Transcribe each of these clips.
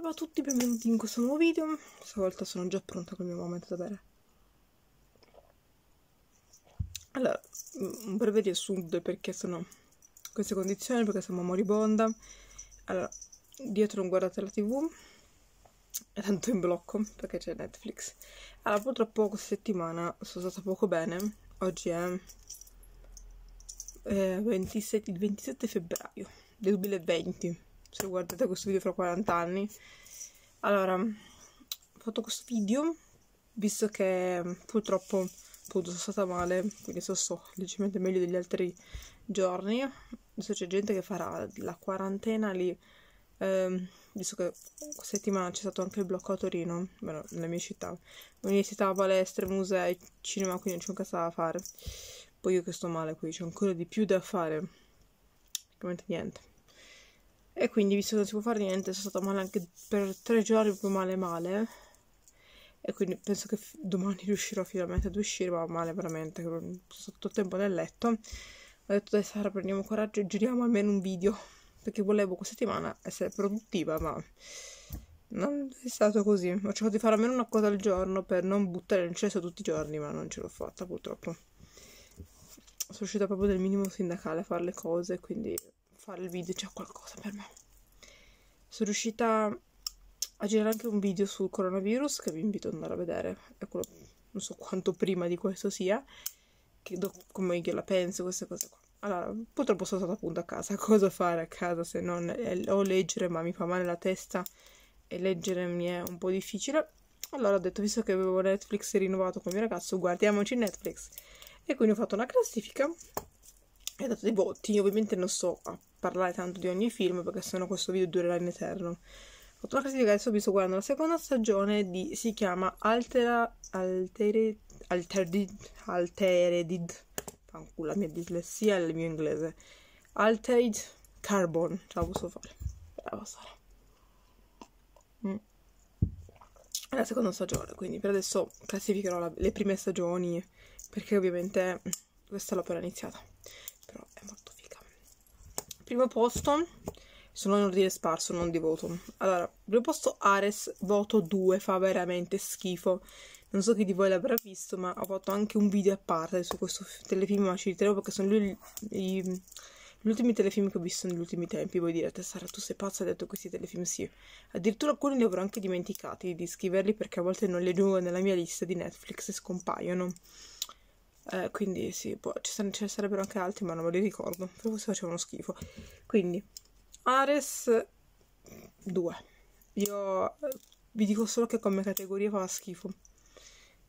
Ciao a tutti, benvenuti in questo nuovo video. Stavolta sono già pronta con il mio momento da bere. Allora, un mm, breve riassunto del perché sono in queste condizioni, perché sono moribonda. Allora, dietro non guardate la tv, è tanto in blocco perché c'è Netflix. Allora, purtroppo questa settimana sono stata poco bene. Oggi è eh, 27, il 27 febbraio del 2020 se guardate questo video fra 40 anni. Allora, ho fatto questo video, visto che mm, purtroppo appunto sono stata male, quindi sono so, leggermente meglio degli altri giorni. Adesso c'è gente che farà la quarantena lì, eh, visto che questa settimana c'è stato anche il blocco a Torino, bueno, nella mia città, università, palestre, musei, cinema, quindi non c'è un cazzo da fare. Poi io che sto male qui, c'è ancora di più da fare, praticamente niente e quindi visto che non si può fare niente sono stata male anche per tre giorni proprio male male e quindi penso che f- domani riuscirò finalmente ad uscire ma male veramente che non sono tutto il tempo nel letto ho detto dai Sara prendiamo coraggio e giriamo almeno un video perché volevo questa settimana essere produttiva ma non è stato così ho cercato di fare almeno una cosa al giorno per non buttare in cesso tutti i giorni ma non ce l'ho fatta purtroppo sono uscita proprio del minimo sindacale a fare le cose quindi fare il video, c'è qualcosa per me. Sono riuscita a girare anche un video sul coronavirus che vi invito ad andare a vedere, è quello, non so quanto prima di questo sia, che do, come io la penso, queste cose qua. Allora, purtroppo sono stata appunto a casa, cosa fare a casa se non eh, o leggere, ma mi fa male la testa e leggere mi è un po' difficile. Allora ho detto, visto che avevo Netflix rinnovato con il mio ragazzo, guardiamoci Netflix. E quindi ho fatto una classifica e dato dei voti. Io ovviamente non so parlare tanto di ogni film perché sennò questo video durerà in eterno. Ho fatto la classifica adesso vi sto guardando la seconda stagione di si chiama Altera Altere Altered Altered la mia dislessia e il mio inglese. Altered Carbon, ce la posso fare. Brava Sara. Mm. È la seconda stagione, quindi per adesso classificherò la, le prime stagioni perché ovviamente mm, questa è l'opera iniziata però è molto figa primo posto sono in ordine sparso non di voto allora primo posto Ares voto 2 fa veramente schifo non so chi di voi l'avrà visto ma ho fatto anche un video a parte su questo telefilm ma ci riterrò perché sono gli, gli, gli ultimi telefilm che ho visto negli ultimi tempi, voi direte Sara tu sei pazza, hai detto questi telefilm sì. Addirittura alcuni li avrò anche dimenticati di scriverli perché a volte non li aggiungo nella mia lista di Netflix e scompaiono. Eh, quindi sì, poi ci, stanno, ce sarebbero anche altri, ma non me li ricordo. Per questo facevano schifo. Quindi, Ares 2. Io eh, vi dico solo che come categoria fa schifo.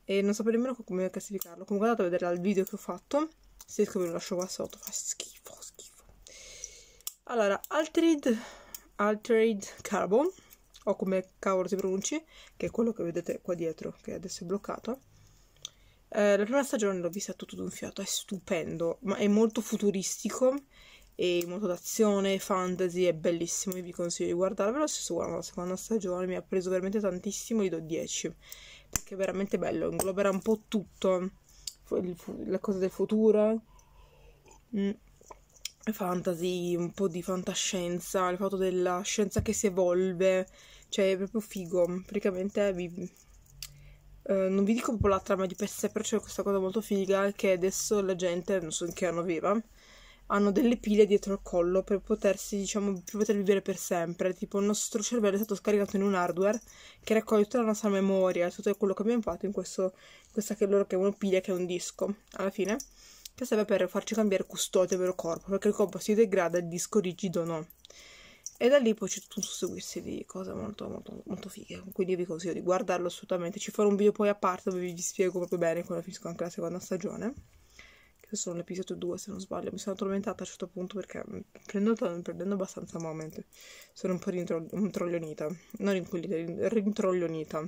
E non sapevo nemmeno come classificarlo. Comunque andate a vedere il video che ho fatto. Se riesco ve lo lascio qua sotto. Fa schifo, schifo. Allora, Altered, Altered Carbon, o come cavolo si pronunci, che è quello che vedete qua dietro, che adesso è bloccato eh, la prima stagione l'ho vista tutto d'un fiato, è stupendo, ma è molto futuristico e molto d'azione, fantasy, è bellissimo, vi consiglio di guardarvelo, se so guardo la seconda stagione mi ha preso veramente tantissimo, gli do 10, perché è veramente bello, ingloberà un po' tutto, la cosa del futuro, mm fantasy, un po' di fantascienza, il fatto della scienza che si evolve, cioè è proprio figo, praticamente vi, eh, non vi dico proprio la trama di per sé, però c'è questa cosa molto figa che adesso la gente, non so in che anno viva, hanno delle pile dietro al collo per potersi, diciamo, per poter vivere per sempre. Tipo, il nostro cervello è stato scaricato in un hardware che raccoglie tutta la nostra memoria, tutto quello che abbiamo fatto in questo, questa che loro chiamano piglia, che è un disco, alla fine, che serve per farci cambiare custodia, ovvero corpo, perché il corpo si degrada, il disco rigido no e da lì poi c'è tutto un susseguirsi di cose molto, molto, molto fighe. Quindi vi consiglio di guardarlo assolutamente. Ci farò un video poi a parte dove vi spiego proprio bene quando finisco anche la seconda stagione. Che sono l'episodio 2, se non sbaglio. Mi sono tormentata a un certo punto perché mm, prendo, prendendo abbastanza moment. Sono un po' rintroglionita. Non rincoglionita, rintroglionita.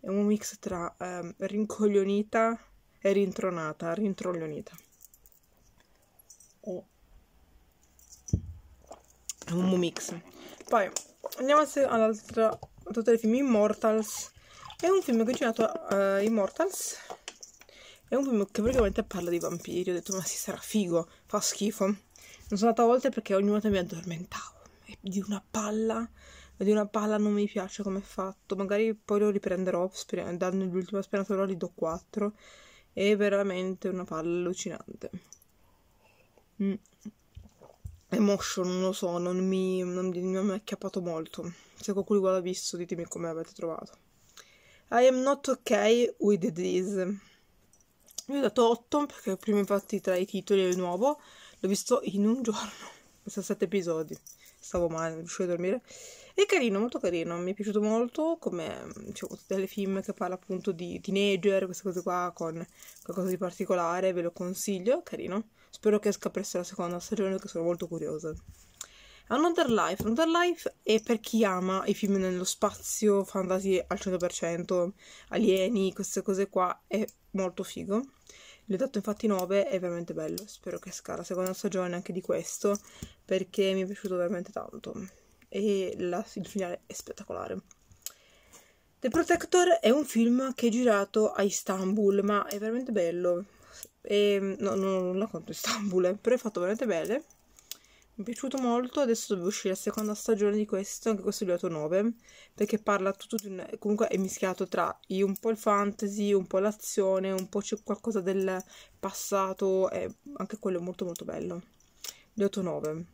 È un mix tra eh, rincoglionita e rintronata. Rintroglionita. Oh un mumix. Poi andiamo all'altra tutti i film Immortals. È un film che ho girato uh, Immortals. È un film che praticamente parla di vampiri. Ho detto, ma si sarà figo, fa schifo. Non sono andata a volte perché ogni volta mi addormentavo. È di una palla. È di una palla non mi piace come è fatto. Magari poi lo riprenderò. Sper- dando l'ultima speranza, però gli do 4. È veramente una palla allucinante. Mm. Emotion, non lo so, non mi, non, non mi è acchiappato molto. Se qualcuno l'ha visto, ditemi come l'avete trovato. I am not okay with this. Io ho dato 8 perché prima infatti tra i titoli è il nuovo l'ho visto in un giorno. Sono 7 episodi. Stavo male, non riuscivo a dormire. È carino, molto carino, mi è piaciuto molto come diciamo, tutti i film che parla appunto di teenager, queste cose qua con qualcosa di particolare, ve lo consiglio, carino. Spero che esca presto la seconda stagione che sono molto curiosa. Another Life. Another Life è per chi ama i film nello spazio, fantasy al 100%, alieni, queste cose qua, è molto figo. Le ho dato infatti 9, è veramente bello. Spero che esca la seconda stagione anche di questo, perché mi è piaciuto veramente tanto. E la, il finale è spettacolare. The Protector è un film che è girato a Istanbul, ma è veramente bello e, ehm, no, no, non la conto Istanbul, eh, però è fatto veramente bene. Mi è piaciuto molto, adesso deve uscire la seconda stagione di questo, anche questo è durato 9, perché parla tutto di un... comunque è mischiato tra un po' il fantasy, un po' l'azione, un po' c'è qualcosa del passato, e anche quello è molto molto bello. Durato 9.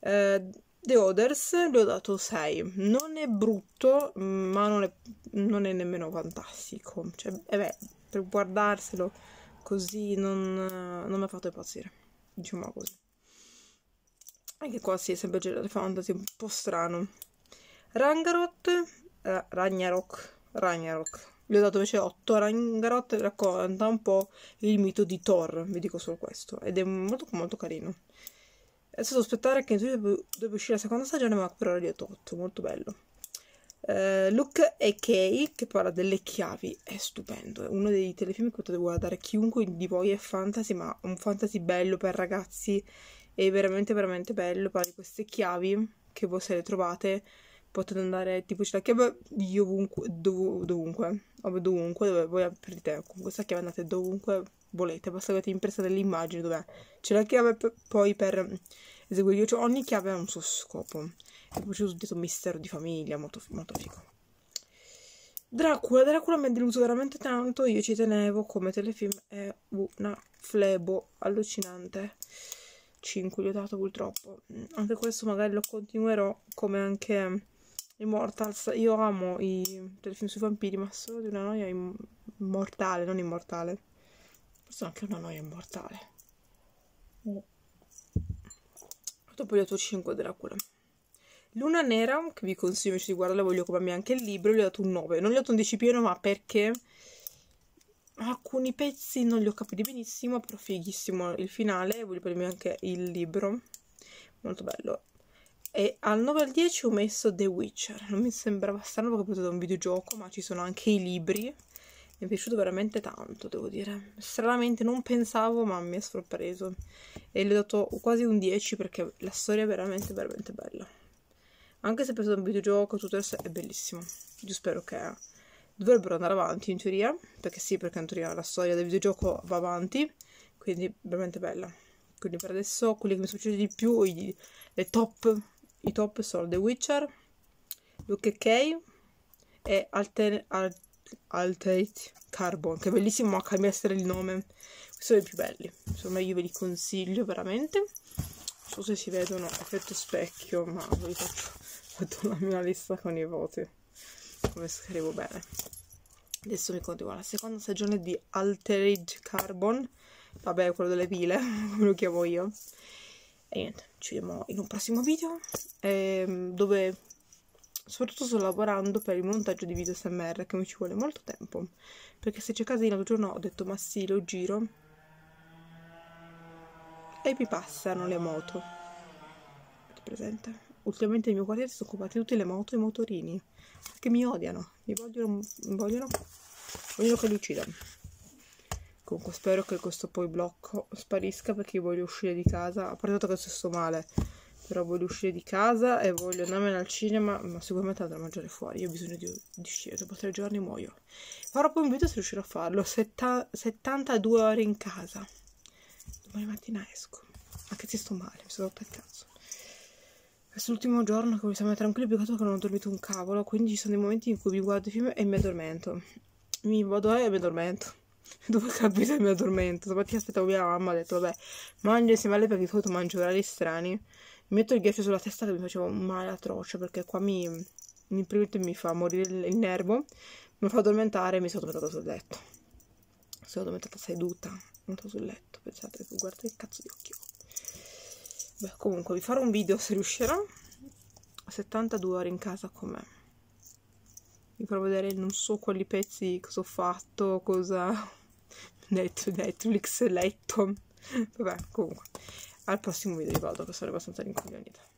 Eh, The Others gli ho dato 6. Non è brutto, ma non è, non è nemmeno fantastico. Cioè, eh beh, per guardarselo così non, non mi ha fatto impazzire, diciamo così. Anche qua si sì, è sempre genere fantasy un po' strano. Rangarot, eh, Ragnarok, Ragnarok. Gli ho dato invece 8. Rangarot racconta un po' il mito di Thor, vi dico solo questo. Ed è molto, molto carino. Adesso devo aspettare che dovrebbe uscire la seconda stagione, ma per ora gli ho dato 8. Molto bello. Uh, eh, Look e Kay, che parla delle chiavi, è stupendo, è uno dei telefilm che potete guardare chiunque di voi è fantasy, ma un fantasy bello per ragazzi, è veramente veramente bello, parla di queste chiavi che voi se le trovate potete andare, tipo c'è la chiave di ovunque, dov- dovunque, vabbè dovunque, dove voi aprite, con questa chiave andate dovunque volete, basta che avete impressa dell'immagine dov'è, c'è la chiave p- poi per eseguire, cioè ogni chiave ha un suo scopo proprio cosiddetto mistero di famiglia, molto, molto figo. Dracula, Dracula mi ha deluso veramente tanto, io ci tenevo come telefilm, è una flebo allucinante. 5 gli ho dato purtroppo, mm, anche questo magari lo continuerò come anche Immortals, io amo i telefilm sui vampiri, ma sono di una noia immortale, non immortale. Forse anche una noia immortale. Dopo mm. gli ho dato 5 Dracula. Luna Nera, che vi consiglio invece di guardarla, voglio comprarmi anche il libro, gli ho dato un 9. Non gli ho dato un 10 pieno, ma perché alcuni pezzi non li ho capiti benissimo, però fighissimo il finale, voglio prendermi anche il libro, molto bello. E al 9 al 10 ho messo The Witcher, non mi sembrava strano perché potevo da un videogioco, ma ci sono anche i libri. Mi è piaciuto veramente tanto, devo dire. Stranamente non pensavo, ma mi ha sorpreso. E gli ho dato quasi un 10 perché la storia è veramente, veramente bella anche se preso da un videogioco, tutto il è bellissimo. Io spero che dovrebbero andare avanti in teoria, perché sì, perché in teoria la storia del videogioco va avanti, quindi veramente bella. Quindi per adesso quelli che mi sono di più, i, top, i top sono The Witcher, Luke K e Alter, Al, Alterate Carbon, che è bellissimo, ma cambia essere il nome. Questi sono i più belli, insomma io ve li consiglio veramente. Non so se si vedono effetto specchio, ma ve li faccio fatto la mia lista con i voti come scrivo bene adesso mi continua la seconda stagione di Altered Carbon vabbè quello delle pile come lo chiamo io e niente ci vediamo in un prossimo video ehm, dove soprattutto sto lavorando per il montaggio di video SMR che mi ci vuole molto tempo perché se c'è casino l'altro giorno ho detto ma sì lo giro e mi passano le moto presente ultimamente nel mio quartiere sono occupate tutte le moto e i motorini che mi odiano mi vogliono, mi vogliono, vogliono che li uccidano comunque spero che questo poi blocco sparisca perché voglio uscire di casa a parte che sto male però voglio uscire di casa e voglio andarmene al cinema ma sicuramente andrò a mangiare fuori io ho bisogno di, di uscire dopo tre giorni muoio farò poi un video se riuscirò a farlo Setta 72 ore in casa domani mattina esco anche se sto male mi sono rotta il cazzo questo è l'ultimo giorno che mi sta tranquillo perché non ho dormito un cavolo, quindi ci sono dei momenti in cui mi guardo i film e mi addormento. Mi vado e mi addormento. Dopo capita e mi addormento? Stamattina aspettavo mia mamma, ho detto vabbè, mangio insieme a lei perché di solito mangio orari strani. Mi metto il ghiaccio sulla testa che mi faceva un male atroce perché qua mi, mi, mi fa morire il nervo, mi fa addormentare e mi sono addormentata sul letto. Sono addormentata seduta, non sul letto, pensate, guarda che cazzo di occhio Beh, comunque vi farò un video se riuscirò. 72 ore in casa com'è. Vi farò vedere non so quali pezzi, cosa ho fatto, cosa... Netto, Netflix, letto. Vabbè, comunque. Al prossimo video vi vado, che sarebbe abbastanza rincoglionita.